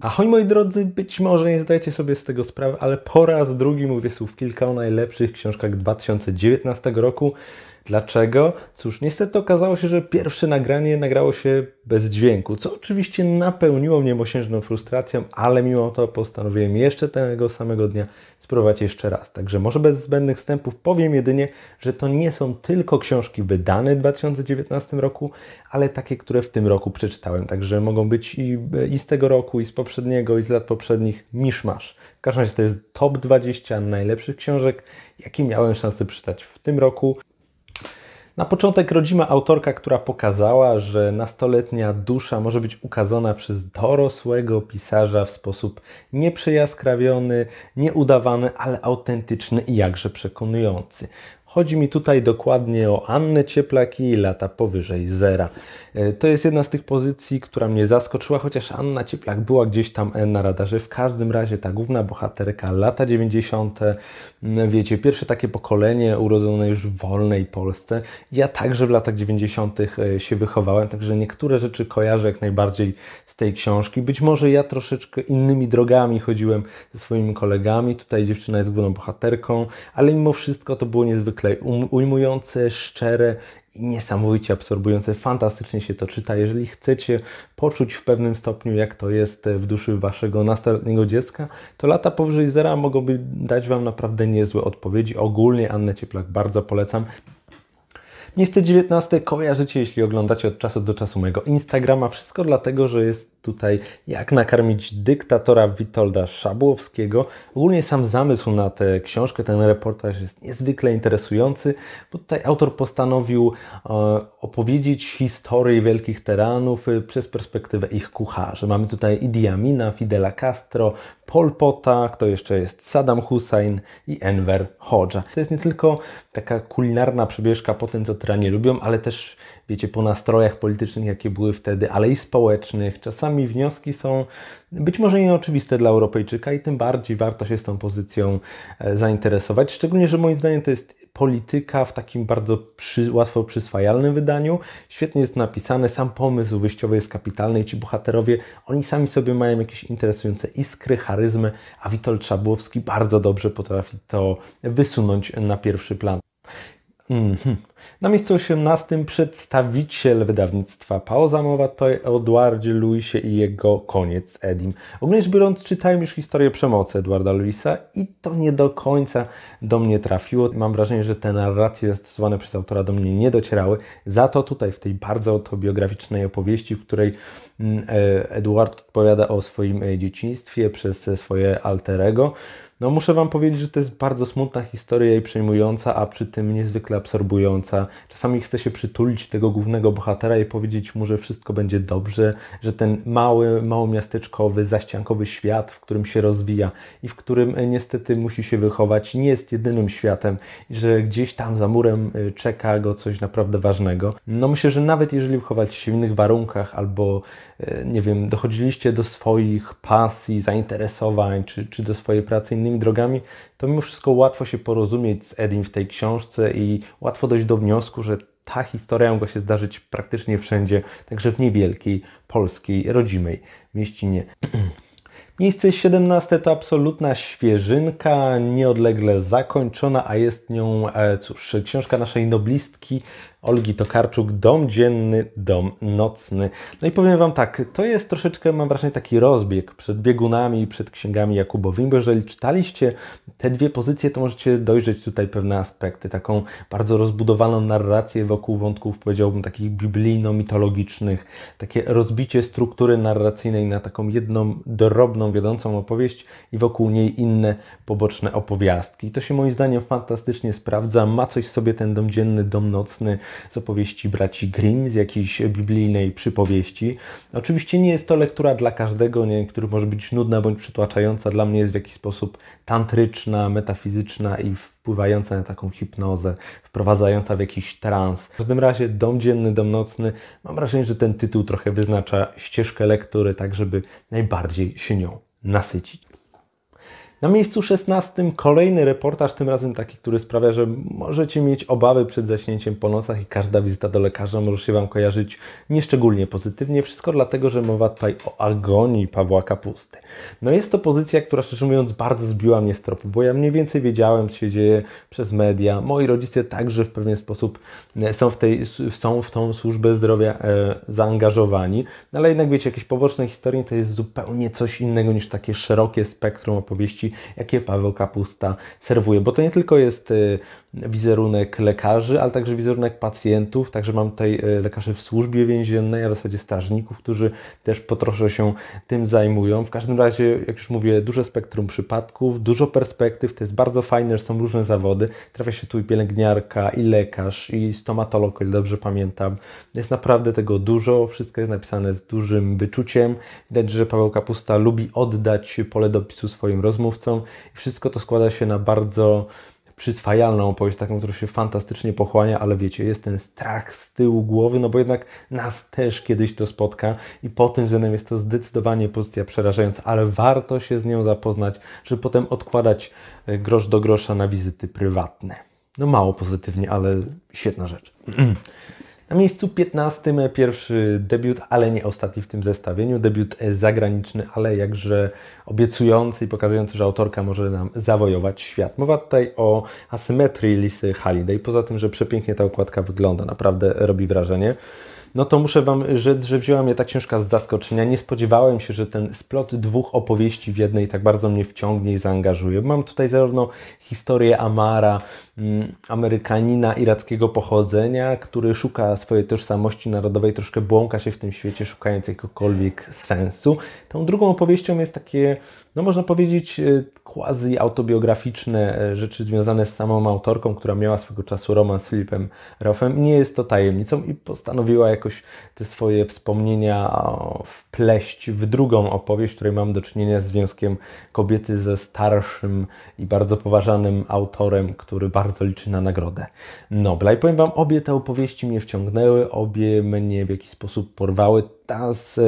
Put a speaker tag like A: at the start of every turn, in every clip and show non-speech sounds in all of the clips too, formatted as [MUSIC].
A: Ahoj moi drodzy, być może nie zdajecie sobie z tego sprawy, ale po raz drugi mówię słów kilka o najlepszych książkach 2019 roku Dlaczego? Cóż, niestety okazało się, że pierwsze nagranie nagrało się bez dźwięku, co oczywiście napełniło mnie mosiężną frustracją, ale mimo to postanowiłem jeszcze tego samego dnia spróbować jeszcze raz. Także może bez zbędnych wstępów powiem jedynie, że to nie są tylko książki wydane w 2019 roku, ale takie, które w tym roku przeczytałem. Także mogą być i, i z tego roku, i z poprzedniego, i z lat poprzednich miszmasz. W każdym razie to jest top 20 najlepszych książek, jakie miałem szansę przeczytać w tym roku. Na początek rodzima autorka, która pokazała, że nastoletnia dusza może być ukazana przez dorosłego pisarza w sposób nieprzejaskrawiony, nieudawany, ale autentyczny i jakże przekonujący. Chodzi mi tutaj dokładnie o Annę i lata powyżej zera. E, to jest jedna z tych pozycji, która mnie zaskoczyła, chociaż Anna Cieplak była gdzieś tam e, na radarze. W każdym razie ta główna bohaterka, lata 90., wiecie, pierwsze takie pokolenie urodzone już w wolnej Polsce. Ja także w latach 90. E, się wychowałem, także niektóre rzeczy kojarzę jak najbardziej z tej książki. Być może ja troszeczkę innymi drogami chodziłem ze swoimi kolegami. Tutaj dziewczyna jest główną bohaterką, ale mimo wszystko to było niezwykle klej um-, ujmujące, szczery i niesamowicie absorbujące. Fantastycznie się to czyta. Jeżeli chcecie poczuć w pewnym stopniu, jak to jest w duszy waszego nastoletniego dziecka, to lata powyżej zera mogą dać wam naprawdę niezłe odpowiedzi. Ogólnie Annę Cieplak bardzo polecam. Niestety 19 kojarzycie, jeśli oglądacie od czasu do czasu mojego Instagrama. Wszystko dlatego, że jest tutaj jak nakarmić dyktatora Witolda Szabłowskiego. Ogólnie sam zamysł na tę książkę, ten reportaż jest niezwykle interesujący, bo tutaj autor postanowił e, opowiedzieć historię wielkich teranów e, przez perspektywę ich kucharzy. Mamy tutaj Idi Amina, Fidela Castro, Pol Pota, kto jeszcze jest Saddam Hussein i Enver Hoxha. To jest nie tylko taka kulinarna przebieżka po tym, co tyranie lubią, ale też wiecie, po nastrojach politycznych, jakie były wtedy, ale i społecznych. Czasami wnioski są być może nieoczywiste dla Europejczyka i tym bardziej warto się z tą pozycją e, zainteresować. Szczególnie, że moim zdaniem to jest polityka w takim bardzo przy, łatwo przyswajalnym wydaniu. Świetnie jest napisane, sam pomysł wyjściowy jest kapitalny i ci bohaterowie, oni sami sobie mają jakieś interesujące iskry, charyzmy, a Witold Szabłowski bardzo dobrze potrafi to wysunąć na pierwszy plan. Mm -hmm. Na miejscu 18 przedstawiciel wydawnictwa Pauza Mowa to Eduardzie Luisie i jego koniec Edim. Ogólnie biorąc, czytałem już historię przemocy Edwarda Luisa i to nie do końca do mnie trafiło. Mam wrażenie, że te narracje zastosowane przez autora do mnie nie docierały. Za to tutaj w tej bardzo autobiograficznej opowieści, w której mm, e, Edward odpowiada o swoim e, dzieciństwie przez e, swoje alterego. No muszę Wam powiedzieć, że to jest bardzo smutna historia i przejmująca, a przy tym niezwykle absorbująca końca. Czasami chce się przytulić tego głównego bohatera i powiedzieć mu, że wszystko będzie dobrze, że ten mały, małomiasteczkowy, zaściankowy świat, w którym się rozwija i w którym e, niestety musi się wychować, nie jest jedynym światem, że gdzieś tam za murem e, czeka go coś naprawdę ważnego. No myślę, że nawet jeżeli wychowaliście się w innych warunkach albo, e, nie wiem, dochodziliście do swoich pasji, zainteresowań czy, czy do swojej pracy innymi drogami, to mimo wszystko łatwo się porozumieć z Edim w tej książce i łatwo dojść do wniosku, że ta historia mogła się zdarzyć praktycznie wszędzie, także w niewielkiej polskiej, rodzimej mieścinie. [CLEARS THROAT] Miejsce 17 to absolutna świeżynka, nieodlegle zakończona, a jest nią, e, cóż, książka naszej noblistki Olgi Tokarczuk, Dom Dzienny, Dom Nocny. No i powiem Wam tak, to jest troszeczkę, mam wrażenie, taki rozbieg przed biegunami i przed księgami Jakubowymi, bo jeżeli czytaliście te dwie pozycje, to możecie dojrzeć tutaj pewne aspekty, taką bardzo rozbudowaną narrację wokół wątków, powiedziałbym, takich biblijno-mitologicznych, takie rozbicie struktury narracyjnej na taką jedną drobną, wiodącą opowieść i wokół niej inne poboczne opowiastki. I to się moim zdaniem fantastycznie sprawdza, ma coś w sobie ten dom dzienny, dom nocny, z opowieści braci Grimm, z jakiejś biblijnej przypowieści. Oczywiście nie jest to lektura dla każdego, niektórych może być nudna bądź przytłaczająca, dla mnie jest w jakiś sposób tantryczna, metafizyczna i wpływająca na taką hipnozę, wprowadzająca w jakiś trans. W każdym razie Dom Dzienny, Dom Nocny, mam wrażenie, że ten tytuł trochę wyznacza ścieżkę lektury, tak żeby najbardziej się nią nasycić. Na miejscu 16 kolejny reportaż, tym razem taki, który sprawia, że możecie mieć obawy przed zaśnięciem po nosach i każda wizyta do lekarza może się Wam kojarzyć nieszczególnie pozytywnie. Wszystko dlatego, że mowa tutaj o agonii Pawła Kapusty. No jest to pozycja, która szczerze mówiąc bardzo zbiła mnie z tropu, bo ja mniej więcej wiedziałem, co się dzieje przez media. Moi rodzice także w pewien sposób e, są w, tej, są w tą służbę zdrowia e, zaangażowani, no ale jednak wiecie, jakieś poboczne historie to jest zupełnie coś innego niż takie szerokie spektrum opowieści jakie Paweł Kapusta serwuje, bo to nie tylko jest y, wizerunek lekarzy, ale także wizerunek pacjentów. Także mam tutaj e, lekarzy w służbie więziennej, a w zasadzie strażników, którzy też po się tym zajmują. W każdym razie, jak już mówię, duże spektrum przypadków, dużo perspektyw. To jest bardzo fajne, że są różne zawody. Trafia się tu i pielęgniarka, i lekarz, i stomatolog, o ile dobrze pamiętam. Jest naprawdę tego dużo. Wszystko jest napisane z dużym wyczuciem. Widać, że Paweł Kapusta lubi oddać pole do pisu swoim rozmówcom. I wszystko to składa się na bardzo przyswajalną opowieść, taką, która się fantastycznie pochłania, ale wiecie, jest ten strach z tyłu głowy, no bo jednak nas też kiedyś to spotka i pod tym względem jest to zdecydowanie pozycja przerażająca, ale warto się z nią zapoznać, żeby potem odkładać e, grosz do grosza na wizyty prywatne. No mało pozytywnie, ale świetna rzecz. [CLEARS THROAT] Na miejscu 15 pierwszy debiut, ale nie ostatni w tym zestawieniu. Debiut zagraniczny, ale jakże obiecujący i pokazujący, że autorka może nam zawojować świat. Mowa tutaj o asymetrii Lisy Halliday. Poza tym, że przepięknie ta układka wygląda, naprawdę robi wrażenie no to muszę Wam rzec, że wzięła mnie ta książka z zaskoczenia. Nie spodziewałem się, że ten splot dwóch opowieści w jednej tak bardzo mnie wciągnie i zaangażuje. Mam tutaj zarówno historię Amara, Mm, Amerykanina irackiego pochodzenia, który szuka swojej tożsamości narodowej, troszkę błąka się w tym świecie, szukając jakiegokolwiek sensu. Tą drugą opowieścią jest takie, no można powiedzieć, e, quasi autobiograficzne e, rzeczy związane z samą autorką, która miała swego czasu romans z Filipem Rofem. Nie jest to tajemnicą i postanowiła jakoś te swoje wspomnienia wpleść w drugą opowieść, w której mam do czynienia z związkiem kobiety ze starszym i bardzo poważanym autorem, który bardzo bardzo liczy na nagrodę Nobla. I powiem Wam, obie te opowieści mnie wciągnęły, obie mnie w jakiś sposób porwały. Ta z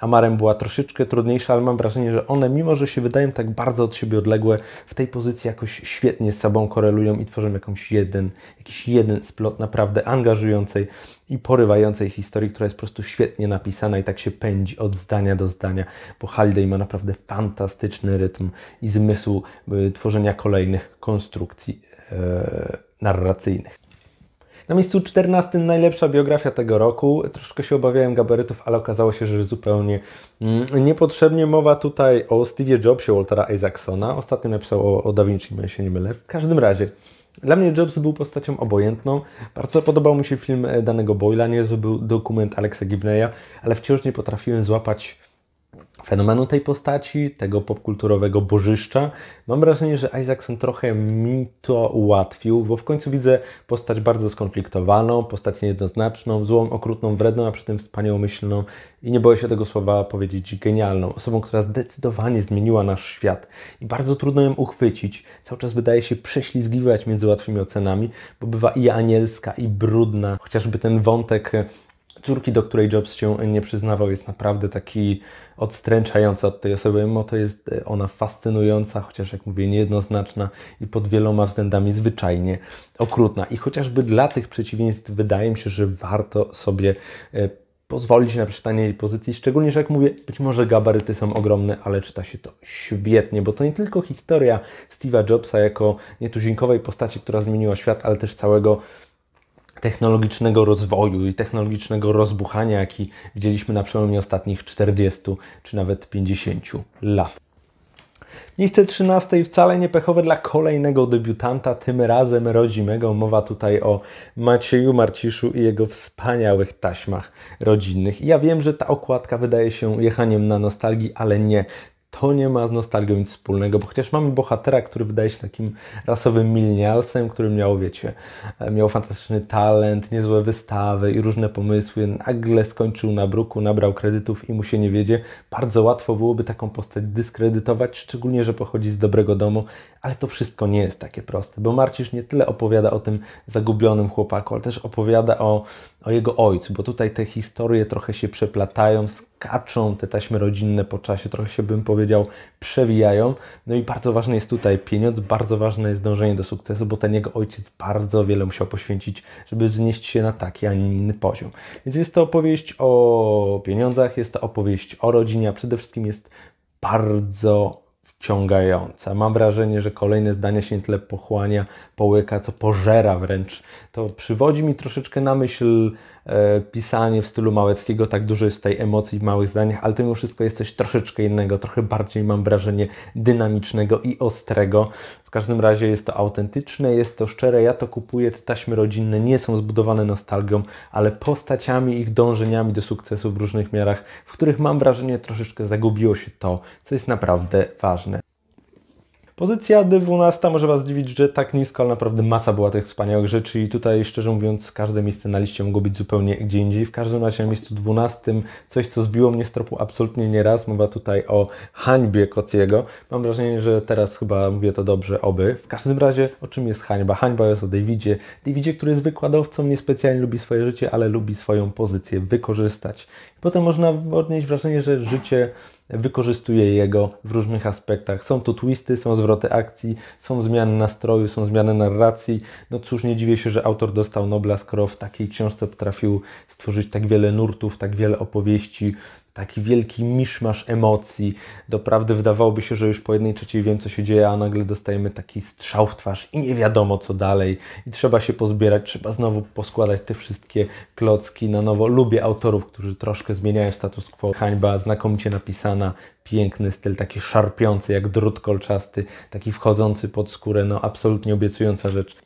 A: Amarem była troszeczkę trudniejsza, ale mam wrażenie, że one, mimo że się wydają tak bardzo od siebie odległe, w tej pozycji jakoś świetnie z sobą korelują i tworzą jakąś jeden, jakiś jeden splot naprawdę angażującej i porywającej historii, która jest po prostu świetnie napisana i tak się pędzi od zdania do zdania, bo Halliday ma naprawdę fantastyczny rytm i zmysł y, tworzenia kolejnych konstrukcji E, narracyjnych. Na miejscu 14 najlepsza biografia tego roku. Troszkę się obawiałem gabarytów, ale okazało się, że zupełnie mm, niepotrzebnie. Mowa tutaj o Steve'ie Jobsie Waltera Isaacsona. Ostatnio napisał o, o Da Vinci, jeśli się nie mylę. W każdym razie, dla mnie Jobs był postacią obojętną. Bardzo podobał mi się film e, danego Boyla, niezły był dokument Alexa Gibneya, ale wciąż nie potrafiłem złapać fenomenu tej postaci, tego popkulturowego bożyszcza. Mam wrażenie, że Isaacson trochę mi to ułatwił, bo w końcu widzę postać bardzo skonfliktowaną, postać niejednoznaczną, złą, okrutną, wredną, a przy tym wspaniałomyślną i nie boję się tego słowa powiedzieć genialną. Osobą, która zdecydowanie zmieniła nasz świat i bardzo trudno ją uchwycić. Cały czas wydaje się prześlizgiwać między łatwymi ocenami, bo bywa i anielska, i brudna. Chociażby ten wątek córki, do której Jobs się nie przyznawał, jest naprawdę taki odstręczający od tej osoby, mimo to jest e, ona fascynująca, chociaż jak mówię, niejednoznaczna i pod wieloma względami zwyczajnie okrutna. I chociażby dla tych przeciwieństw wydaje mi się, że warto sobie e, pozwolić na przeczytanie jej pozycji, szczególnie, że jak mówię, być może gabaryty są ogromne, ale czyta się to świetnie, bo to nie tylko historia Steve'a Jobsa jako nietuzinkowej postaci, która zmieniła świat, ale też całego technologicznego rozwoju i technologicznego rozbuchania, jaki widzieliśmy na przełomie ostatnich 40 czy nawet 50 lat. Miejsce 13 wcale nie pechowe dla kolejnego debiutanta, tym razem rodzimego. Mowa tutaj o Macieju Marciszu i jego wspaniałych taśmach rodzinnych. I ja wiem, że ta okładka wydaje się jechaniem na nostalgii, ale nie to nie ma z nostalgią nic wspólnego, bo chociaż mamy bohatera, który wydaje się takim rasowym milenialsem, który miał, wiecie, e, miał fantastyczny talent, niezłe wystawy i różne pomysły, nagle skończył na bruku, nabrał kredytów i mu się nie wiedzie, bardzo łatwo byłoby taką postać dyskredytować, szczególnie, że pochodzi z dobrego domu, ale to wszystko nie jest takie proste, bo Marcisz nie tyle opowiada o tym zagubionym chłopaku, ale też opowiada o o jego ojcu, bo tutaj te historie trochę się przeplatają, skaczą te taśmy rodzinne po czasie, trochę się bym powiedział przewijają. No i bardzo ważny jest tutaj pieniądz, bardzo ważne jest dążenie do sukcesu, bo ten jego ojciec bardzo wiele musiał poświęcić, żeby wznieść się na taki, a nie inny poziom. Więc jest to opowieść o pieniądzach, jest to opowieść o rodzinie, a przede wszystkim jest bardzo wciągające. Mam wrażenie, że kolejne zdanie się nie tyle pochłania, połyka, co pożera wręcz. To przywodzi mi troszeczkę na myśl E, pisanie w stylu Małeckiego, tak dużo jest tej emocji w małych zdaniach, ale to mimo wszystko jest coś troszeczkę innego, trochę bardziej mam wrażenie dynamicznego i ostrego. W każdym razie jest to autentyczne, jest to szczere, ja to kupuję, te taśmy rodzinne nie są zbudowane nostalgią, ale postaciami, ich dążeniami do sukcesu w różnych miarach, w których mam wrażenie troszeczkę zagubiło się to, co jest naprawdę ważne. Pozycja 12 może Was zdziwić, że tak nisko, ale naprawdę masa była tych wspaniałych rzeczy i tutaj szczerze mówiąc każde miejsce na liście mogło być zupełnie gdzie indziej. W każdym razie na miejscu 12 coś, co zbiło mnie z tropu absolutnie nieraz. Mowa tutaj o hańbie Kociego. Mam wrażenie, że teraz chyba mówię to dobrze, oby. W każdym razie o czym jest hańba? Hańba jest o Davidzie. Davidzie, który jest wykładowcą, niespecjalnie lubi swoje życie, ale lubi swoją pozycję wykorzystać. Potem można odnieść wrażenie, że życie wykorzystuje jego w różnych aspektach. Są to twisty, są zwroty akcji, są zmiany nastroju, są zmiany narracji. No cóż, nie dziwię się, że autor dostał Nobla, skoro w takiej książce potrafił stworzyć tak wiele nurtów, tak wiele opowieści, taki wielki miszmasz emocji. Doprawdy wydawałoby się, że już po jednej trzeciej wiem, co się dzieje, a nagle dostajemy taki strzał w twarz i nie wiadomo, co dalej. I trzeba się pozbierać, trzeba znowu poskładać te wszystkie klocki na nowo. Lubię autorów, którzy troszkę zmieniają status quo. Hańba znakomicie napisana, piękny styl, taki szarpiący jak drut kolczasty, taki wchodzący pod skórę, no absolutnie obiecująca rzecz.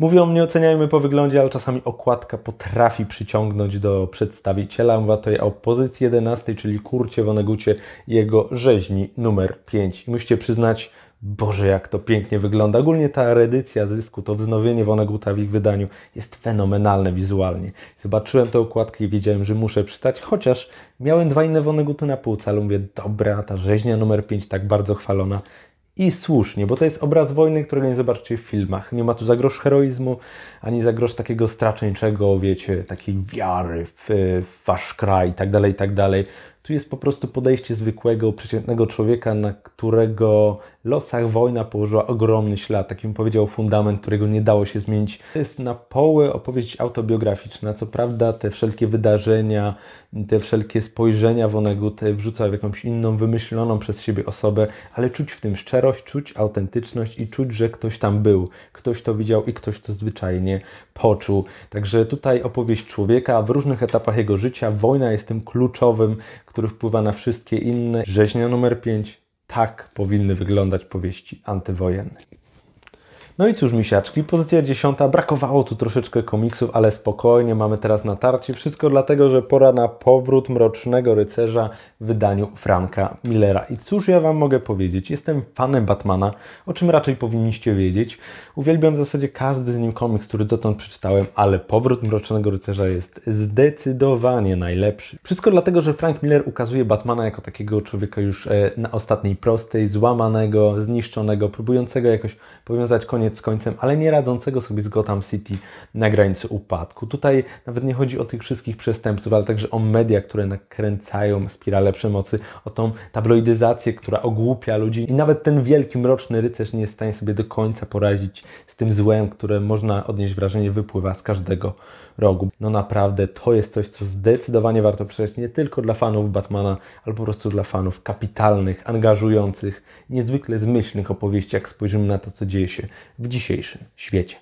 A: Mówią, nie oceniajmy po wyglądzie, ale czasami okładka potrafi przyciągnąć do przedstawiciela. Mowa tutaj o pozycji 11, czyli Kurcie Wonegucie jego rzeźni numer 5. Musicie przyznać, Boże, jak to pięknie wygląda. Ogólnie ta reedycja zysku, to wznowienie Woneguta w ich wydaniu jest fenomenalne wizualnie. Zobaczyłem tę okładkę i wiedziałem, że muszę przeczytać, chociaż miałem dwa inne Woneguty na półce, ale mówię, dobra, ta rzeźnia numer 5 tak bardzo chwalona, i słusznie, bo to jest obraz wojny, którego nie zobaczycie w filmach. Nie ma tu zagroż heroizmu, ani zagroż takiego straczeńczego, wiecie, takiej wiary w, w wasz kraj itd. tak dalej, tak dalej. Tu jest po prostu podejście zwykłego, przeciętnego człowieka, na którego losach wojna położyła ogromny ślad, takim powiedział fundament, którego nie dało się zmienić. To jest na poły opowieść autobiograficzna. Co prawda te wszelkie wydarzenia, te wszelkie spojrzenia Vonnegut wrzuca w jakąś inną, wymyśloną przez siebie osobę, ale czuć w tym szczerość, czuć autentyczność i czuć, że ktoś tam był, ktoś to widział i ktoś to zwyczajnie poczuł. Także tutaj opowieść człowieka w różnych etapach jego życia. Wojna jest tym kluczowym, który wpływa na wszystkie inne. Rzeźnia numer 5. Tak powinny wyglądać powieści antywojenne. No i cóż, misiaczki, pozycja dziesiąta. Brakowało tu troszeczkę komiksów, ale spokojnie, mamy teraz natarcie. Wszystko dlatego, że pora na powrót Mrocznego Rycerza w wydaniu Franka Millera. I cóż ja Wam mogę powiedzieć? Jestem fanem Batmana, o czym raczej powinniście wiedzieć. Uwielbiam w zasadzie każdy z nim komiks, który dotąd przeczytałem, ale powrót Mrocznego Rycerza jest zdecydowanie najlepszy. Wszystko dlatego, że Frank Miller ukazuje Batmana jako takiego człowieka już e, na ostatniej prostej, złamanego, zniszczonego, próbującego jakoś powiązać koniec koniec z końcem, ale nie radzącego sobie z Gotham City na granicy upadku. Tutaj nawet nie chodzi o tych wszystkich przestępców, ale także o media, które nakręcają spiralę przemocy, o tą tabloidyzację, która ogłupia ludzi i nawet ten wielki mroczny rycerz nie jest w stanie sobie do końca porazić z tym złem, które można odnieść wrażenie wypływa z każdego rogu. No naprawdę to jest coś, co zdecydowanie warto przeczytać nie tylko dla fanów Batmana, ale po prostu dla fanów kapitalnych, angażujących niezwykle zmyślnych opowieści, jak spojrzymy na to, co dzieje się w dzisiejszym świecie.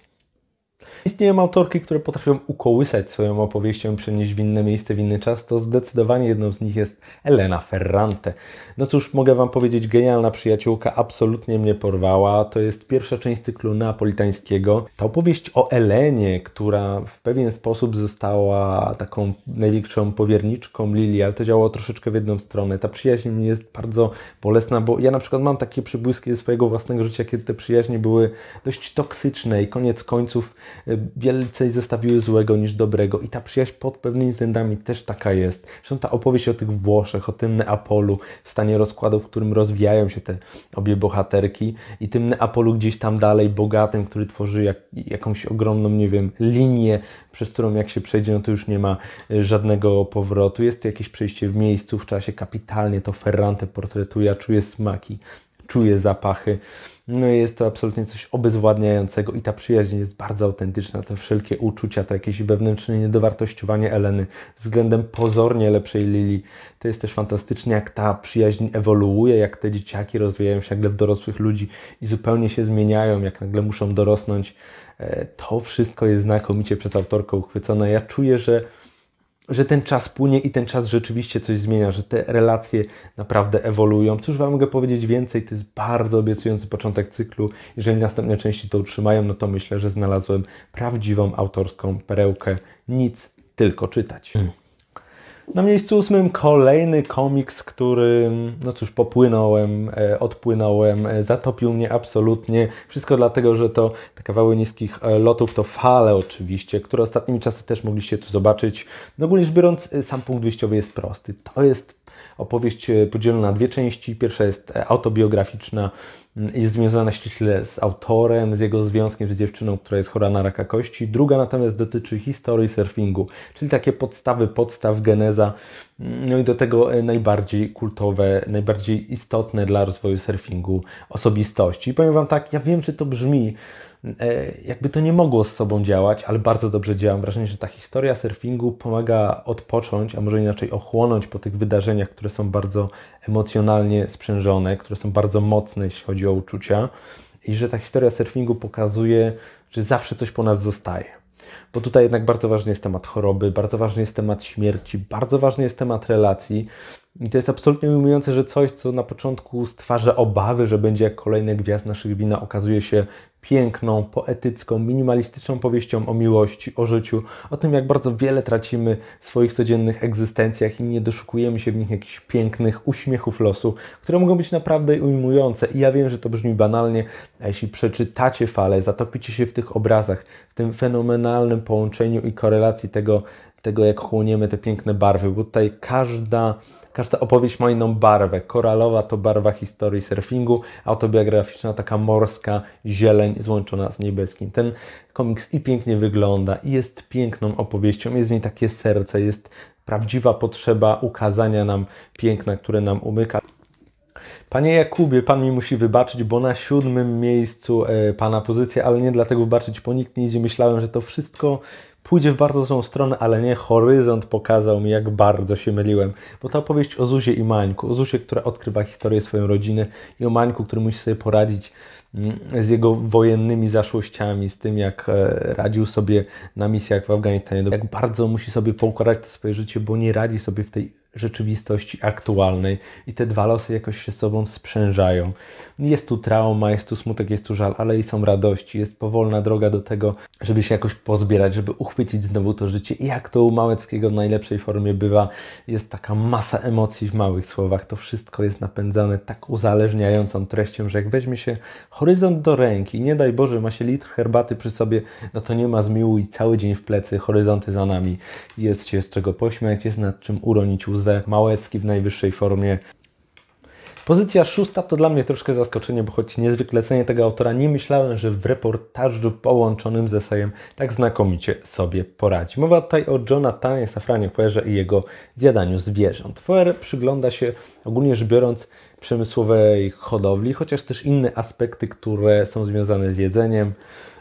A: Istnieją autorki, które potrafią ukołysać swoją opowieścią, przenieść w inne miejsce, w inny czas. To zdecydowanie jedną z nich jest Elena Ferrante. No cóż, mogę Wam powiedzieć, genialna przyjaciółka, absolutnie mnie porwała. To jest pierwsza część cyklu neapolitańskiego. Ta opowieść o Elenie, która w pewien sposób została taką największą powierniczką Lili, ale to działało troszeczkę w jedną stronę. Ta przyjaźń jest bardzo bolesna, bo ja na przykład mam takie przybłyski ze swojego własnego życia, kiedy te przyjaźnie były dość toksyczne i koniec końców więcej zostawiły złego niż dobrego. I ta przyjaźń pod pewnymi względami też taka jest. Zresztą ta opowieść o tych Włoszech, o tym Neapolu, w stanie rozkładu, w którym rozwijają się te obie bohaterki i tym Neapolu gdzieś tam dalej bogatym, który tworzy jak, jakąś ogromną, nie wiem, linię, przez którą jak się przejdzie, no to już nie ma e, żadnego powrotu. Jest to jakieś przejście w miejscu, w czasie kapitalnie to Ferrante portretuje, ja czuję smaki, czuję zapachy. No i jest to absolutnie coś obezwładniającego i ta przyjaźń jest bardzo autentyczna. Te wszelkie uczucia, to jakieś wewnętrzne niedowartościowanie Eleny względem pozornie lepszej Lili. To jest też fantastyczne, jak ta przyjaźń ewoluuje, jak te dzieciaki rozwijają się nagle w dorosłych ludzi i zupełnie się zmieniają, jak nagle muszą dorosnąć. E, to wszystko jest znakomicie przez autorkę uchwycone. Ja czuję, że że ten czas płynie i ten czas rzeczywiście coś zmienia, że te relacje naprawdę ewoluują. Cóż Wam mogę powiedzieć więcej? To jest bardzo obiecujący początek cyklu. Jeżeli następne części to utrzymają, no to myślę, że znalazłem prawdziwą autorską perełkę. Nic, tylko czytać. Hmm. Na miejscu ósmym kolejny komiks, który, no cóż, popłynąłem, e, odpłynąłem, e, zatopił mnie absolutnie. Wszystko dlatego, że to te kawały niskich e, lotów, to fale oczywiście, które ostatnimi czasy też mogliście tu zobaczyć. No ogólnie rzecz biorąc, sam punkt wyjściowy jest prosty. To jest opowieść podzielona na dwie części. Pierwsza jest autobiograficzna, jest związana ściśle z autorem, z jego związkiem z dziewczyną, która jest chora na raka kości. Druga natomiast dotyczy historii surfingu, czyli takie podstawy, podstaw, geneza, no i do tego e, najbardziej kultowe, najbardziej istotne dla rozwoju surfingu osobistości. I powiem Wam tak, ja wiem, że to brzmi E, jakby to nie mogło z sobą działać, ale bardzo dobrze działa. Mam wrażenie, że ta historia surfingu pomaga odpocząć, a może inaczej ochłonąć po tych wydarzeniach, które są bardzo emocjonalnie sprzężone, które są bardzo mocne, jeśli chodzi o uczucia. I że ta historia surfingu pokazuje, że zawsze coś po nas zostaje. Bo tutaj jednak bardzo ważny jest temat choroby, bardzo ważny jest temat śmierci, bardzo ważny jest temat relacji. I to jest absolutnie ujmujące, że coś, co na początku stwarza obawy, że będzie jak kolejny gwiazd naszych wina, okazuje się piękną, poetycką, minimalistyczną powieścią o miłości, o życiu, o tym, jak bardzo wiele tracimy w swoich codziennych egzystencjach i nie doszukujemy się w nich jakichś pięknych uśmiechów losu, które mogą być naprawdę ujmujące. I ja wiem, że to brzmi banalnie, a jeśli przeczytacie fale, zatopicie się w tych obrazach, w tym fenomenalnym połączeniu i korelacji tego, tego jak chłoniemy te piękne barwy, bo tutaj każda Każda opowieść ma inną barwę. Koralowa to barwa historii surfingu, autobiograficzna taka morska zieleń złączona z niebieskim. Ten komiks i pięknie wygląda, i jest piękną opowieścią, jest w niej takie serce, jest prawdziwa potrzeba ukazania nam piękna, które nam umyka. Panie Jakubie, Pan mi musi wybaczyć, bo na siódmym miejscu e, Pana pozycja, ale nie dlatego wybaczyć, bo nikt nie idzie. Myślałem, że to wszystko pójdzie w bardzo złą stronę, ale nie, horyzont pokazał mi, jak bardzo się myliłem. Bo ta opowieść o Zuzie i Mańku, o Zuzie, która odkrywa historię swojej rodziny i o Mańku, który musi sobie poradzić mm, z jego wojennymi zaszłościami, z tym jak e, radził sobie na misjach w Afganistanie, jak bardzo musi sobie poukładać to swoje życie, bo nie radzi sobie w tej rzeczywistości aktualnej i te dwa losy jakoś się sobą sprzężają. Jest tu trauma, jest tu smutek, jest tu żal, ale i są radości, jest powolna droga do tego, żeby się jakoś pozbierać, żeby uchwycić znowu to życie. I jak to u Małeckiego w najlepszej formie bywa, jest taka masa emocji w małych słowach. To wszystko jest napędzane tak uzależniającą treścią, że jak weźmie się horyzont do ręki, nie daj Boże, ma się litr herbaty przy sobie, no to nie ma zmiłu i cały dzień w plecy, horyzonty za nami. Jest się z czego pośmiać, jest nad czym uronić łzy, Jose Małecki w najwyższej formie. Pozycja szósta to dla mnie troszkę zaskoczenie, bo choć niezwykle cenię tego autora, nie myślałem, że w reportażu połączonym z esejem tak znakomicie sobie poradzi. Mowa tutaj o Jonathanie Safranie Foerze i jego zjadaniu zwierząt. Foer przygląda się ogólnie rzecz biorąc przemysłowej hodowli, chociaż też inne aspekty, które są związane z jedzeniem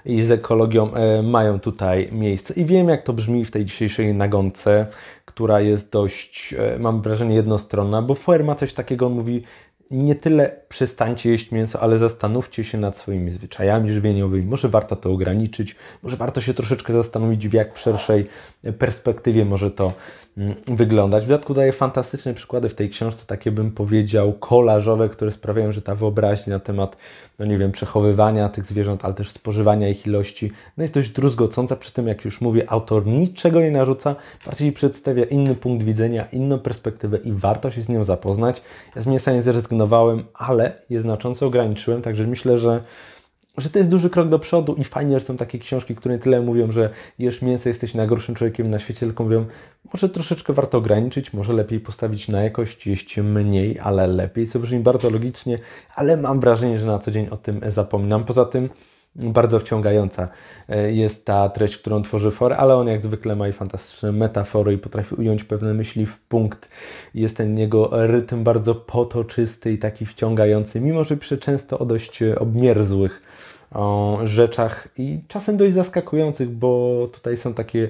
A: i z ekologią e, mają tutaj miejsce. I wiem, jak to brzmi w tej dzisiejszej nagonce, która jest dość, e, mam wrażenie, jednostronna, bo Fuer ma coś takiego, on mówi nie tyle przestańcie jeść mięso, ale zastanówcie się nad swoimi zwyczajami żywieniowymi. Może warto to ograniczyć, może warto się troszeczkę zastanowić, w jak szerszej perspektywie może to Mm, wyglądać. W dodatku daje fantastyczne przykłady w tej książce, takie bym powiedział kolażowe, które sprawiają, że ta wyobraźnia na temat, no nie wiem, przechowywania tych zwierząt, ale też spożywania ich ilości, no jest dość druzgocąca. Przy tym, jak już mówię, autor niczego nie narzuca, bardziej przedstawia inny punkt widzenia, inną perspektywę i warto się z nią zapoznać. Ja z mięsa nie zrezygnowałem, ale je znacząco ograniczyłem, także myślę, że że to jest duży krok do przodu i fajnie, że są takie książki, które tyle mówią, że jesz mięso, jesteś najgorszym człowiekiem na świecie, tylko mówią, może troszeczkę warto ograniczyć, może lepiej postawić na jakość, jeść mniej, ale lepiej, co brzmi bardzo logicznie, ale mam wrażenie, że na co dzień o tym zapominam. Poza tym bardzo wciągająca e, jest ta treść, którą tworzy For, ale on jak zwykle ma i fantastyczne metafory i potrafi ująć pewne myśli w punkt. Jest ten jego rytm bardzo potoczysty i taki wciągający, mimo że przeczęsto o dość e, obmierzłych o rzeczach i czasem dość zaskakujących, bo tutaj są takie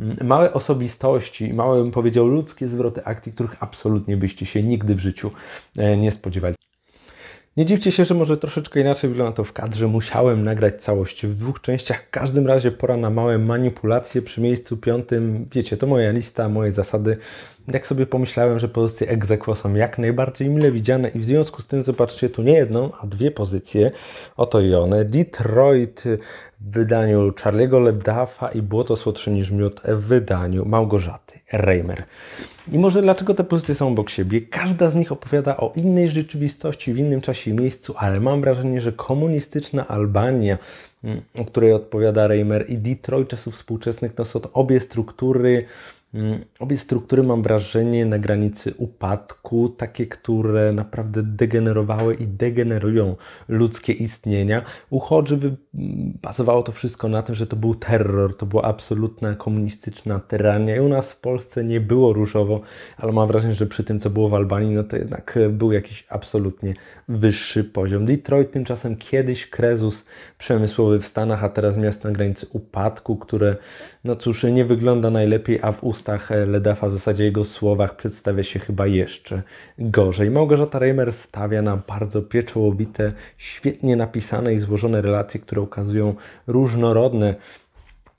A: mm, małe osobistości, małe bym powiedział ludzkie zwroty akcji, których absolutnie byście się nigdy w życiu e, nie spodziewali. Nie dziwcie się, że może troszeczkę inaczej wygląda to w kadrze. Musiałem nagrać całość w dwóch częściach. W każdym razie pora na małe manipulacje przy miejscu piątym. Wiecie, to moja lista, moje zasady. Jak sobie pomyślałem, że pozycje egzekwo są jak najbardziej mile widziane i w związku z tym zobaczcie tu nie jedną, a dwie pozycje. Oto i one. Detroit w wydaniu Charlie'ego Ledafa i Błoto Słodsze niż Miód w wydaniu Małgorzaty. Reimer. I może dlaczego te pozycje są obok siebie? Każda z nich opowiada o innej rzeczywistości, w innym czasie i miejscu, ale mam wrażenie, że komunistyczna Albania, mm, o której odpowiada Reimer, i Detroit czasów współczesnych to są to obie struktury Mm, obie struktury mam wrażenie na granicy upadku, takie, które naprawdę degenerowały i degenerują ludzkie istnienia. U mm, bazowało to wszystko na tym, że to był terror, to była absolutna komunistyczna tyrania i u nas w Polsce nie było różowo, ale mam wrażenie, że przy tym, co było w Albanii, no to jednak e, był jakiś absolutnie wyższy poziom. Detroit tymczasem kiedyś krezus przemysłowy w Stanach, a teraz miasto na granicy upadku, które no cóż, nie wygląda najlepiej, a w ustach e, Ledafa, w zasadzie jego słowach, przedstawia się chyba jeszcze gorzej. Małgorzata Reimer stawia nam bardzo pieczołowite, świetnie napisane i złożone relacje, które ukazują różnorodne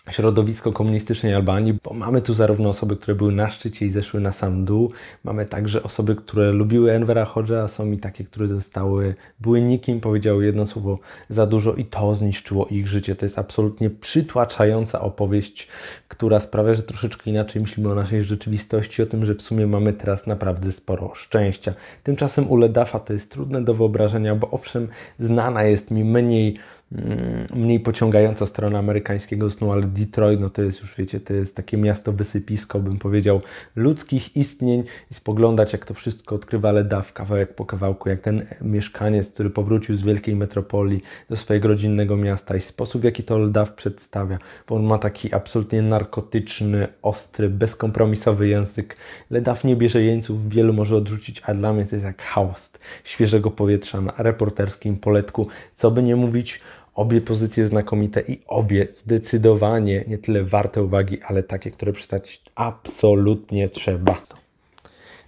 A: środowisko komunistycznej Albanii, bo mamy tu zarówno osoby, które były na szczycie i zeszły na sam dół, mamy także osoby, które lubiły Envera Hodge'a, są i takie, które zostały, były nikim, powiedziały jedno słowo za dużo i to zniszczyło ich życie. To jest absolutnie przytłaczająca opowieść, która sprawia, że troszeczkę inaczej myślimy o naszej rzeczywistości, o tym, że w sumie mamy teraz naprawdę sporo szczęścia. Tymczasem u Ledafa to jest trudne do wyobrażenia, bo owszem, znana jest mi mniej Mm, mniej pociągająca strona amerykańskiego snu, ale Detroit, no to jest już, wiecie, to jest takie miasto wysypisko, bym powiedział, ludzkich istnień i spoglądać, jak to wszystko odkrywa Ledaf kawałek po kawałku, jak ten mieszkaniec, który powrócił z wielkiej metropolii do swojego rodzinnego miasta i sposób, w jaki to Ledaf przedstawia, bo on ma taki absolutnie narkotyczny, ostry, bezkompromisowy język. Ledaf nie bierze jeńców, wielu może odrzucić, a dla mnie to jest jak haust świeżego powietrza na reporterskim poletku. Co by nie mówić, Obie pozycje znakomite i obie zdecydowanie nie tyle warte uwagi, ale takie, które przystawić absolutnie trzeba.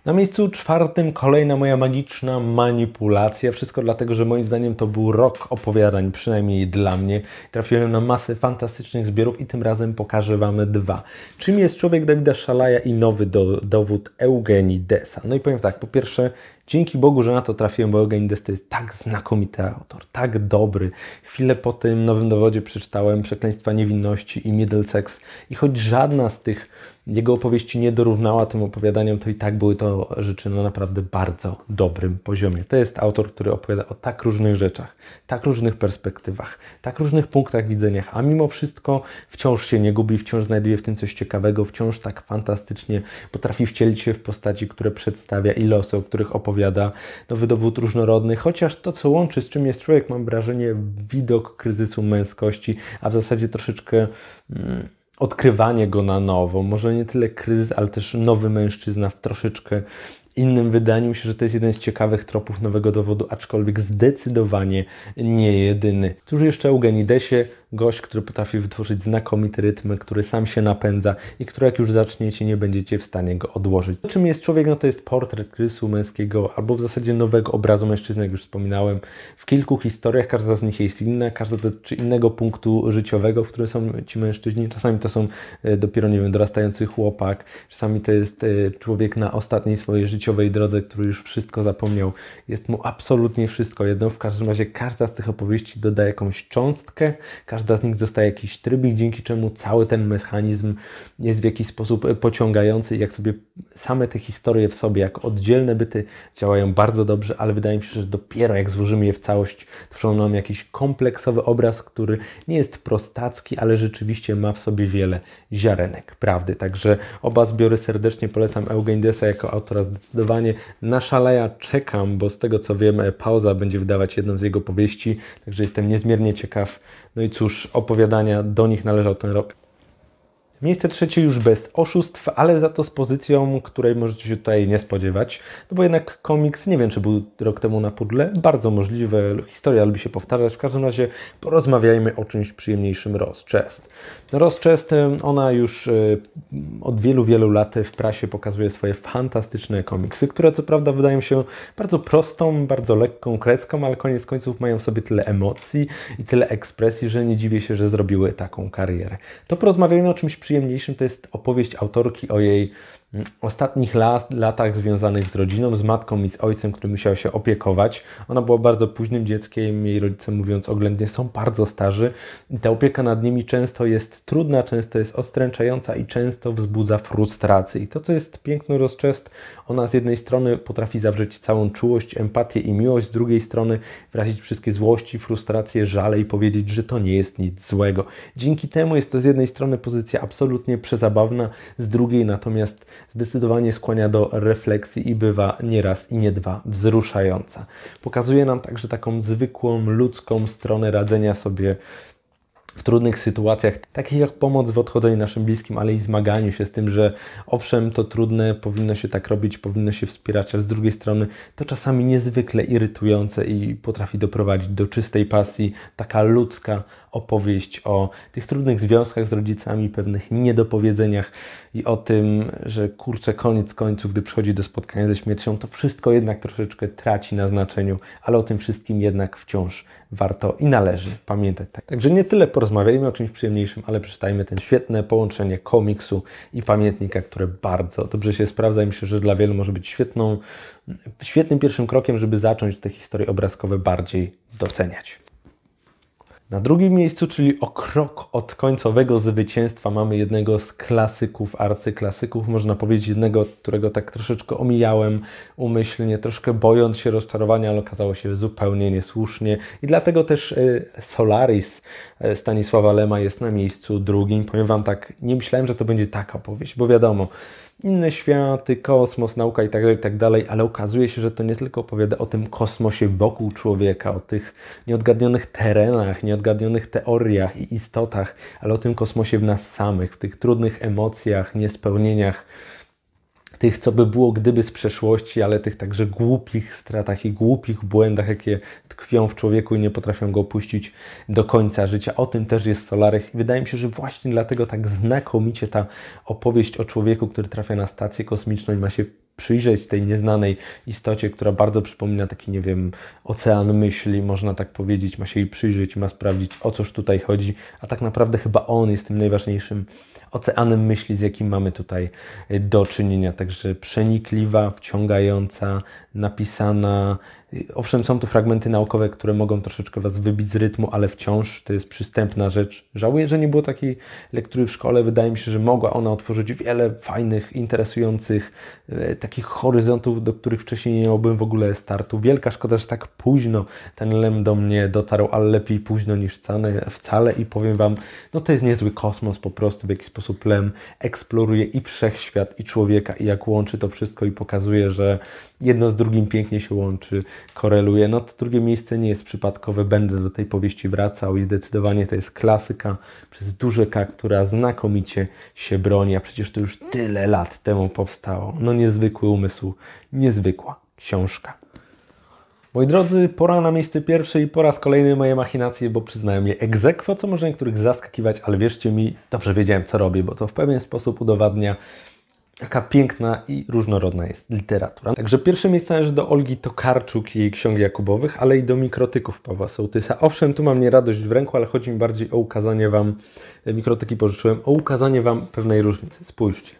A: Na miejscu czwartym kolejna moja magiczna manipulacja. Wszystko dlatego, że moim zdaniem to był rok opowiadań, przynajmniej dla mnie. Trafiłem na masę fantastycznych zbiorów i tym razem pokażę Wam dwa. Czym jest Człowiek Dawida Szalaja i nowy do, dowód Eugenii Desa? No i powiem tak, po pierwsze Dzięki Bogu, że na to trafiłem, bo Eugen Dest to jest tak znakomity autor, tak dobry. Chwilę po tym nowym dowodzie przeczytałem Przekleństwa Niewinności i Middlesex i choć żadna z tych jego opowieści nie dorównała tym opowiadaniom, to i tak były to rzeczy na no, naprawdę bardzo dobrym poziomie. To jest autor, który opowiada o tak różnych rzeczach, tak różnych perspektywach, tak różnych punktach widzenia, a mimo wszystko wciąż się nie gubi, wciąż znajduje w tym coś ciekawego, wciąż tak fantastycznie potrafi wcielić się w postaci, które przedstawia i losy, o których opowiada odpowiada nowy dowód różnorodny, chociaż to, co łączy, z czym jest człowiek, mam wrażenie, widok kryzysu męskości, a w zasadzie troszeczkę. Mm, odkrywanie go na nowo, może nie tyle kryzys, ale też nowy mężczyzna w troszeczkę innym wydaniu. Myślę, że to jest jeden z ciekawych tropów nowego dowodu, aczkolwiek zdecydowanie nie jedyny. Cóż jeszcze o Eugenidesie? gość, który potrafi wytworzyć znakomity rytm, który sam się napędza i który jak już zaczniecie, nie będziecie w stanie go odłożyć. Czym jest człowiek? No to jest portret rysu męskiego albo w zasadzie nowego obrazu mężczyzny, jak już wspominałem. W kilku historiach, każda z nich jest inna, każda dotyczy innego punktu życiowego, w którym są ci mężczyźni. Czasami to są e, dopiero, nie wiem, dorastający chłopak, czasami to jest e, człowiek na ostatniej swojej życiowej drodze, który już wszystko zapomniał. Jest mu absolutnie wszystko jedno. W każdym razie każda z tych opowieści dodaje jakąś cząstkę, każda każda z nich dostaje jakiś trybik, dzięki czemu cały ten mechanizm jest w jakiś sposób e, pociągający. Jak sobie same te historie w sobie, jak oddzielne byty działają bardzo dobrze, ale wydaje mi się, że dopiero jak złożymy je w całość, tworzą nam jakiś kompleksowy obraz, który nie jest prostacki, ale rzeczywiście ma w sobie wiele ziarenek prawdy. Także oba zbiory serdecznie polecam Eugen Desa jako autora zdecydowanie. Na szaleja czekam, bo z tego co wiem, e, pauza będzie wydawać jedną z jego powieści, także jestem niezmiernie ciekaw, no i cóż, opowiadania do nich należał ten rok. Miejsce trzecie już bez oszustw, ale za to z pozycją, której możecie się tutaj nie spodziewać. No bo jednak komiks, nie wiem czy był rok temu na pudle, bardzo możliwe, historia lubi się powtarzać. W każdym razie porozmawiajmy o czymś przyjemniejszym Rozczest. No rozczest, ona już e, od wielu, wielu lat w prasie pokazuje swoje fantastyczne komiksy, które co prawda wydają się bardzo prostą, bardzo lekką kreską, ale koniec końców mają sobie tyle emocji i tyle ekspresji, że nie dziwię się, że zrobiły taką karierę. To porozmawiajmy o czymś przyjemniejszym przyjemniejszym to jest opowieść autorki o jej ostatnich lat, latach związanych z rodziną, z matką i z ojcem, który musiał się opiekować. Ona była bardzo późnym dzieckiem, jej rodzice mówiąc oględnie są bardzo starzy i ta opieka nad nimi często jest trudna, często jest odstręczająca i często wzbudza frustrację. I to, co jest piękno rozczest, ona z jednej strony potrafi zawrzeć całą czułość, empatię i miłość, z drugiej strony wyrazić wszystkie złości, frustracje, żale i powiedzieć, że to nie jest nic złego. Dzięki temu jest to z jednej strony pozycja absolutnie przezabawna, z drugiej natomiast zdecydowanie skłania do refleksji i bywa nieraz i nie dwa wzruszająca. Pokazuje nam także taką zwykłą ludzką stronę radzenia sobie w trudnych sytuacjach, takich jak pomoc w odchodzeniu naszym bliskim, ale i zmaganiu się z tym, że owszem, to trudne, powinno się tak robić, powinno się wspierać, ale z drugiej strony to czasami niezwykle irytujące i potrafi doprowadzić do czystej pasji, taka ludzka opowieść o tych trudnych związkach z rodzicami, pewnych niedopowiedzeniach i o tym, że kurczę, koniec końców, gdy przychodzi do spotkania ze śmiercią, to wszystko jednak troszeczkę traci na znaczeniu, ale o tym wszystkim jednak wciąż warto i należy pamiętać. Tak. Także nie tyle porozmawiajmy o czymś przyjemniejszym, ale przeczytajmy ten świetne połączenie komiksu i pamiętnika, które bardzo dobrze się sprawdza i myślę, że dla wielu może być świetną, świetnym pierwszym krokiem, żeby zacząć te historie obrazkowe bardziej doceniać. Na drugim miejscu, czyli o krok od końcowego zwycięstwa, mamy jednego z klasyków, arcyklasyków, można powiedzieć jednego, którego tak troszeczkę omijałem umyślnie, troszkę bojąc się rozczarowania, ale okazało się zupełnie niesłusznie. I dlatego też y, Solaris y, Stanisława Lema jest na miejscu drugim. Powiem Wam tak, nie myślałem, że to będzie taka powieść, bo wiadomo, inne światy, kosmos, nauka itd., tak tak dalej, ale okazuje się, że to nie tylko opowiada o tym kosmosie wokół człowieka, o tych nieodgadnionych terenach, nieodgadnionych teoriach i istotach, ale o tym kosmosie w nas samych, w tych trudnych emocjach, niespełnieniach, tych, co by było gdyby z przeszłości, ale tych także głupich stratach i głupich błędach, jakie tkwią w człowieku i nie potrafią go opuścić do końca życia. O tym też jest Solaris i wydaje mi się, że właśnie dlatego tak znakomicie ta opowieść o człowieku, który trafia na stację kosmiczną i ma się przyjrzeć tej nieznanej istocie, która bardzo przypomina taki, nie wiem, ocean myśli, można tak powiedzieć, ma się jej przyjrzeć, ma sprawdzić, o cóż tutaj chodzi, a tak naprawdę chyba on jest tym najważniejszym oceanem myśli, z jakim mamy tutaj e, do czynienia. Także przenikliwa, wciągająca, napisana. Owszem, są to fragmenty naukowe, które mogą troszeczkę Was wybić z rytmu, ale wciąż to jest przystępna rzecz. Żałuję, że nie było takiej lektury w szkole. Wydaje mi się, że mogła ona otworzyć wiele fajnych, interesujących e, takich horyzontów, do których wcześniej nie miałbym w ogóle startu. Wielka szkoda, że tak późno ten lem do mnie dotarł, ale lepiej późno niż wcale, wcale i powiem Wam, no to jest niezły kosmos po prostu, w jaki sposób lem eksploruje i wszechświat, i człowieka, i jak łączy to wszystko i pokazuje, że jedno z drugim pięknie się łączy, koreluje. No to drugie miejsce nie jest przypadkowe, będę do tej powieści wracał i zdecydowanie to jest klasyka przez duże K, która znakomicie się broni, a przecież to już tyle lat temu powstało. No niezwykły umysł, niezwykła książka. Moi drodzy, pora na miejsce pierwsze i po raz kolejny moje machinacje, bo przyznałem je egzekwo, co może niektórych zaskakiwać, ale wierzcie mi, dobrze wiedziałem co robię, bo to w pewien sposób udowadnia Jaka piękna i różnorodna jest literatura. Także pierwsze miejsce należy do Olgi Tokarczuk i jej ksiąg Jakubowych, ale i do mikrotyków Pawła Sołtysa. Owszem, tu mam nie radość w ręku, ale chodzi mi bardziej o ukazanie Wam, e, mikrotyki pożyczyłem, o ukazanie Wam pewnej różnicy. Spójrzcie.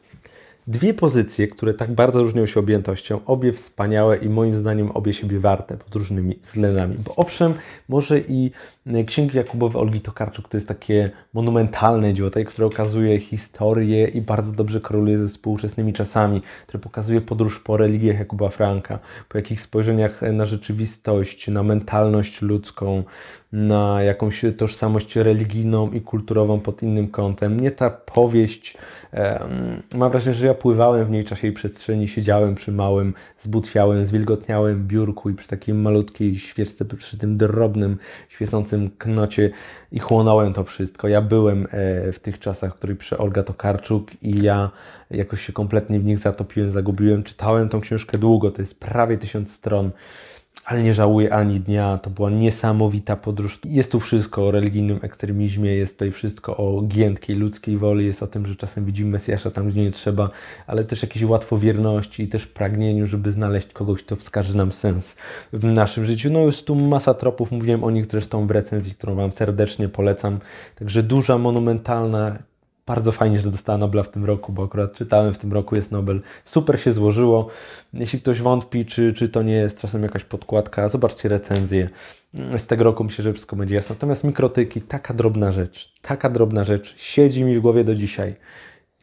A: Dwie pozycje, które tak bardzo różnią się objętością, obie wspaniałe i moim zdaniem obie siebie warte pod różnymi względami. Bo owszem, może i Y, księgi Jakubowe Olgi Tokarczuk to jest takie monumentalne dzieło, takie, które okazuje historię i bardzo dobrze koreluje ze współczesnymi czasami, które pokazuje podróż po religiach Jakuba Franka, po jakich spojrzeniach y, na rzeczywistość, na mentalność ludzką, na jakąś tożsamość religijną i kulturową pod innym kątem. Mnie ta powieść, mam wrażenie, że ja pływałem w niej czasie i przestrzeni, siedziałem przy małym, zbutwiałym, zwilgotniałym biurku i przy takiej malutkiej świeczce, przy tym drobnym, świecącym tym knocie i chłonąłem to wszystko. Ja byłem e, w tych czasach, w których Olga Tokarczuk i ja jakoś się kompletnie w nich zatopiłem, zagubiłem. Czytałem tą książkę długo, to jest prawie tysiąc stron ale nie żałuję ani dnia. To była niesamowita podróż. Jest tu wszystko o religijnym ekstremizmie, jest tutaj wszystko o giętkiej ludzkiej woli, jest o tym, że czasem widzimy Mesjasza tam, gdzie nie trzeba, ale też jakiejś łatwowierności i też pragnieniu, żeby znaleźć kogoś, kto wskaże nam sens w naszym życiu. No jest tu masa tropów, mówiłem o nich zresztą w recenzji, którą Wam serdecznie polecam. Także duża, monumentalna bardzo fajnie, że dostała Nobla w tym roku, bo akurat czytałem, w tym roku jest Nobel. Super się złożyło. Jeśli ktoś wątpi, czy, czy to nie jest czasem jakaś podkładka, zobaczcie recenzję. Z tego roku myślę, że wszystko będzie jasne. Natomiast mikrotyki, taka drobna rzecz, taka drobna rzecz, siedzi mi w głowie do dzisiaj.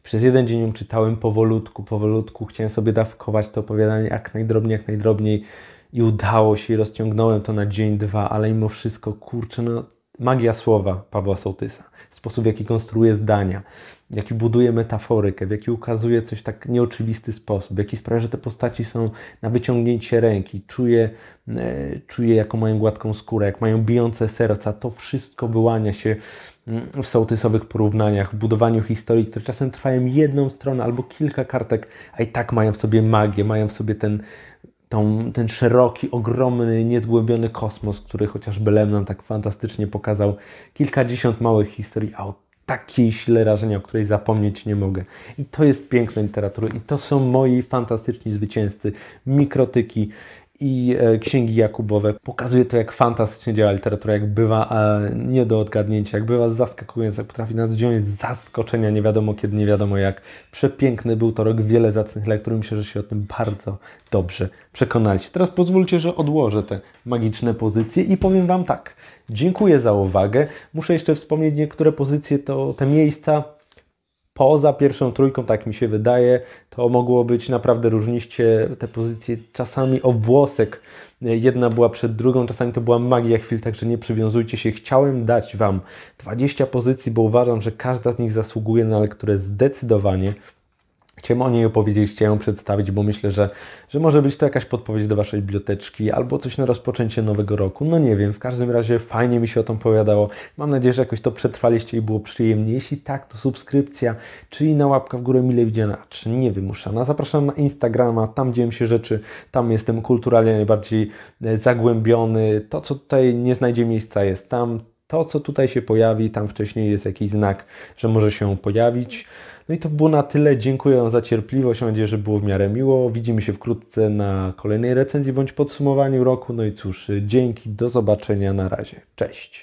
A: Przez jeden dzień ją czytałem powolutku, powolutku. Chciałem sobie dawkować to opowiadanie jak najdrobniej, jak najdrobniej i udało się i rozciągnąłem to na dzień, dwa, ale mimo wszystko, kurczę, no magia słowa Pawła Sołtysa, sposób w jaki konstruuje zdania, w jaki buduje metaforykę, w jaki ukazuje coś tak nieoczywisty sposób, w jaki sprawia, że te postaci są na wyciągnięcie ręki, czuje, e, czuje jaką mają gładką skórę, jak mają bijące serca, to wszystko wyłania się mm, w sołtysowych porównaniach, w budowaniu historii, które czasem trwają jedną stronę albo kilka kartek, a i tak mają w sobie magię, mają w sobie ten tą, ten szeroki, ogromny, niezgłębiony kosmos, który chociażby Lem nam tak fantastycznie pokazał. Kilkadziesiąt małych historii, a o takiej sile rażenia, o której zapomnieć nie mogę. I to jest piękna literatura i to są moi fantastyczni zwycięzcy. Mikrotyki, i e, księgi Jakubowe. Pokazuje to, jak fantastycznie działa literatura, jak bywa e, nie do odgadnięcia, jak bywa zaskakująca, jak potrafi nas wziąć z zaskoczenia, nie wiadomo kiedy, nie wiadomo jak. Przepiękny był to rok, wiele zacnych lektur. Myślę, że się o tym bardzo dobrze przekonaliście. Teraz pozwólcie, że odłożę te magiczne pozycje i powiem Wam tak. Dziękuję za uwagę. Muszę jeszcze wspomnieć niektóre pozycje, to te miejsca poza pierwszą trójką, tak mi się wydaje, to mogło być naprawdę różniście te pozycje czasami o włosek. E, jedna była przed drugą, czasami to była magia chwil, także nie przywiązujcie się. Chciałem dać Wam 20 pozycji, bo uważam, że każda z nich zasługuje na lekturę zdecydowanie. Chciałem o niej opowiedzieć, chciałem ją przedstawić, bo myślę, że, że może być to jakaś podpowiedź do Waszej biblioteczki albo coś na rozpoczęcie nowego roku. No nie wiem, w każdym razie fajnie mi się o tym opowiadało. Mam nadzieję, że jakoś to przetrwaliście i było przyjemnie. Jeśli tak, to subskrypcja, czyli na łapka w górę mile widziana, czy nie wymuszana. Zapraszam na Instagrama, tam dzieją się rzeczy, tam jestem kulturalnie najbardziej e, zagłębiony. To, co tutaj nie znajdzie miejsca, jest tam. To, co tutaj się pojawi, tam wcześniej jest jakiś znak, że może się pojawić. No i to było na tyle. Dziękuję za cierpliwość. Mam nadzieję, że było w miarę miło. Widzimy się wkrótce na kolejnej recenzji bądź podsumowaniu roku. No i cóż, dzięki, do zobaczenia, na razie. Cześć.